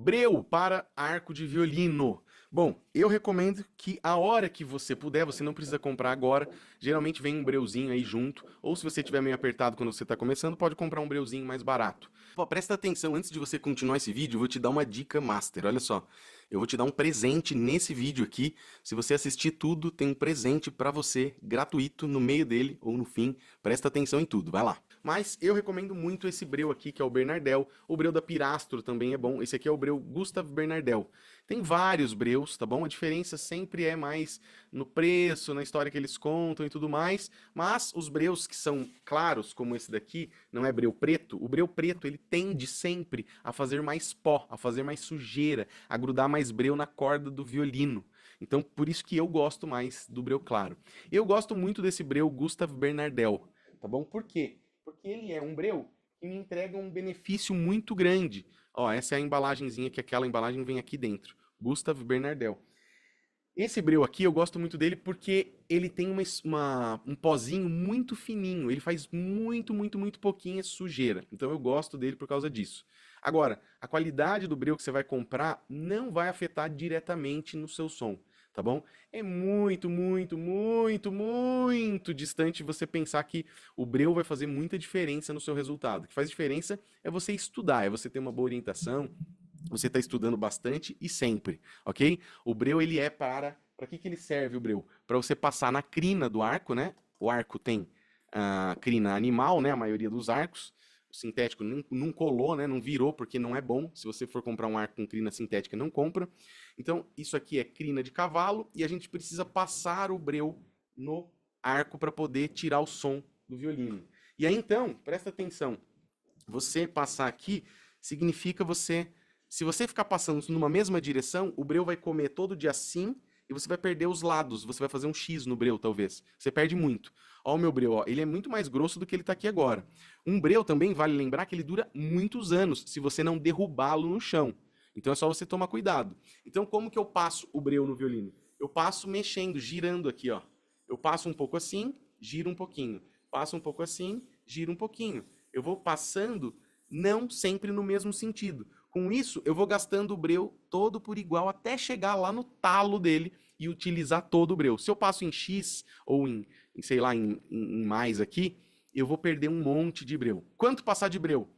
Breu para arco de violino. Bom, eu recomendo que a hora que você puder, você não precisa comprar agora. Geralmente vem um breuzinho aí junto, ou se você tiver meio apertado quando você está começando, pode comprar um breuzinho mais barato. Pô, presta atenção, antes de você continuar esse vídeo, eu vou te dar uma dica master, olha só. Eu vou te dar um presente nesse vídeo aqui. Se você assistir tudo, tem um presente para você gratuito no meio dele ou no fim. Presta atenção em tudo, vai lá. Mas eu recomendo muito esse breu aqui, que é o Bernardel. O breu da Pirastro também é bom. Esse aqui é o breu Gustavo Bernardel. Tem vários breus, tá bom? A diferença sempre é mais no preço, na história que eles contam e tudo mais. Mas os breus que são claros, como esse daqui, não é breu preto. O breu preto, ele tende sempre a fazer mais pó, a fazer mais sujeira, a grudar mais breu na corda do violino. Então, por isso que eu gosto mais do breu claro. Eu gosto muito desse breu Gustav Bernardel, tá bom? Por quê? porque ele é um breu que me entrega um benefício muito grande. Ó, essa é a embalagenzinha que aquela embalagem vem aqui dentro. Gustavo Bernardel. Esse breu aqui, eu gosto muito dele porque ele tem uma, uma, um pozinho muito fininho. Ele faz muito, muito, muito pouquinha sujeira. Então eu gosto dele por causa disso. Agora, a qualidade do breu que você vai comprar não vai afetar diretamente no seu som tá bom? É muito, muito, muito, muito distante você pensar que o breu vai fazer muita diferença no seu resultado. O que faz diferença é você estudar, é você ter uma boa orientação, você está estudando bastante e sempre, ok? O breu ele é para para que, que ele serve o breu? Para você passar na crina do arco, né? O arco tem a ah, crina animal, né? A maioria dos arcos o sintético não, não, colou, né? não virou, porque não é bom. Se você for comprar um arco com crina sintética, não compra. Então, isso aqui é crina de cavalo e a gente precisa passar o breu no arco para poder tirar o som do violino. E aí, então, presta atenção. Você passar aqui significa você... Se você ficar passando numa mesma direção, o breu vai comer todo dia assim e você vai perder os lados, você vai fazer um X no breu, talvez. Você perde muito. Ó, o meu breu, ó, ele é muito mais grosso do que ele está aqui agora. Um breu também, vale lembrar que ele dura muitos anos, se você não derrubá-lo no chão. Então é só você tomar cuidado. Então, como que eu passo o breu no violino? Eu passo mexendo, girando aqui, ó. Eu passo um pouco assim, giro um pouquinho. Passo um pouco assim, giro um pouquinho. Eu vou passando não sempre no mesmo sentido. Com isso, eu vou gastando o breu todo por igual até chegar lá no talo dele e utilizar todo o breu. Se eu passo em X ou em, em sei lá, em, em mais aqui, eu vou perder um monte de breu. Quanto passar de breu?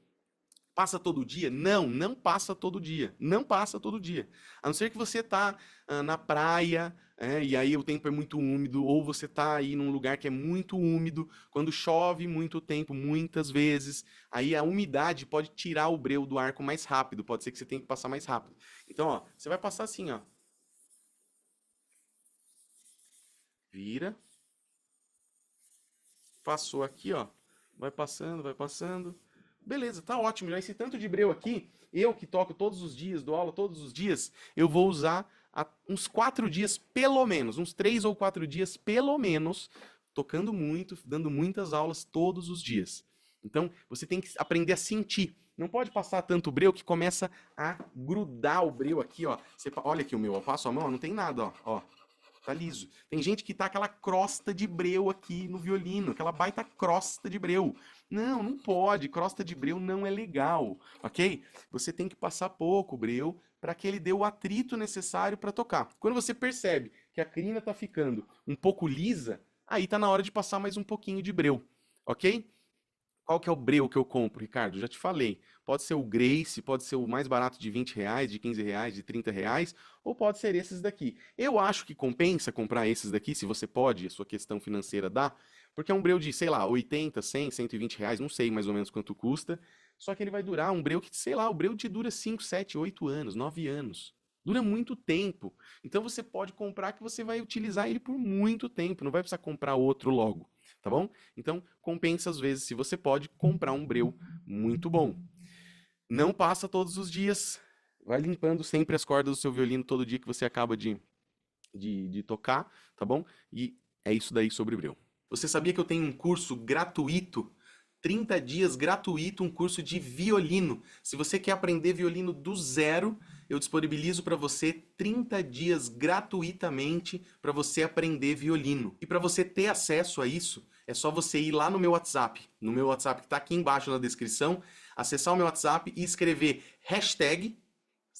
Passa todo dia? Não, não passa todo dia. Não passa todo dia. A não ser que você tá ah, na praia, é, e aí o tempo é muito úmido, ou você está aí num lugar que é muito úmido, quando chove muito tempo, muitas vezes, aí a umidade pode tirar o breu do arco mais rápido, pode ser que você tenha que passar mais rápido. Então, ó, você vai passar assim, ó. Vira. Passou aqui, ó. Vai passando, vai passando. Beleza, tá ótimo. Já esse tanto de breu aqui, eu que toco todos os dias, dou aula todos os dias, eu vou usar uns quatro dias pelo menos, uns três ou quatro dias pelo menos, tocando muito, dando muitas aulas todos os dias. Então, você tem que aprender a sentir. Não pode passar tanto breu que começa a grudar o breu aqui, ó. Você, olha aqui o meu, eu passo a mão, ó, não tem nada, ó. ó tá liso. Tem gente que tá aquela crosta de breu aqui no violino, aquela baita crosta de breu. Não, não pode, crosta de breu não é legal, ok? Você tem que passar pouco breu para que ele dê o atrito necessário para tocar. Quando você percebe que a crina tá ficando um pouco lisa, aí tá na hora de passar mais um pouquinho de breu, ok? Qual que é o breu que eu compro, Ricardo? Já te falei. Pode ser o Grace, pode ser o mais barato de 20 reais, de 15 reais, de 30 reais, ou pode ser esses daqui. Eu acho que compensa comprar esses daqui, se você pode, a sua questão financeira dá, porque é um breu de, sei lá, 80, 100, 120 reais, não sei mais ou menos quanto custa, só que ele vai durar um breu que, sei lá, o breu te dura 5, 7, 8 anos, 9 anos. Dura muito tempo. Então você pode comprar que você vai utilizar ele por muito tempo, não vai precisar comprar outro logo tá bom? Então, compensa às vezes, se você pode, comprar um breu muito bom. Não passa todos os dias, vai limpando sempre as cordas do seu violino todo dia que você acaba de, de, de tocar, tá bom? E é isso daí sobre breu. Você sabia que eu tenho um curso gratuito 30 dias gratuito, um curso de violino. Se você quer aprender violino do zero, eu disponibilizo para você 30 dias gratuitamente para você aprender violino. E para você ter acesso a isso, é só você ir lá no meu WhatsApp, no meu WhatsApp que está aqui embaixo na descrição, acessar o meu WhatsApp e escrever hashtag,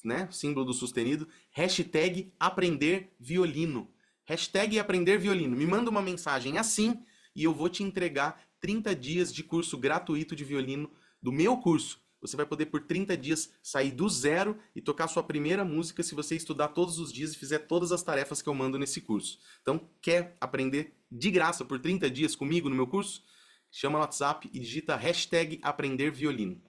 né, símbolo do sustenido, hashtag aprender violino. Hashtag aprender violino. Me manda uma mensagem assim e eu vou te entregar 30 dias de curso gratuito de violino do meu curso você vai poder por 30 dias sair do zero e tocar sua primeira música se você estudar todos os dias e fizer todas as tarefas que eu mando nesse curso. Então, quer aprender de graça por 30 dias comigo no meu curso? Chama no WhatsApp e digita hashtag aprender violino.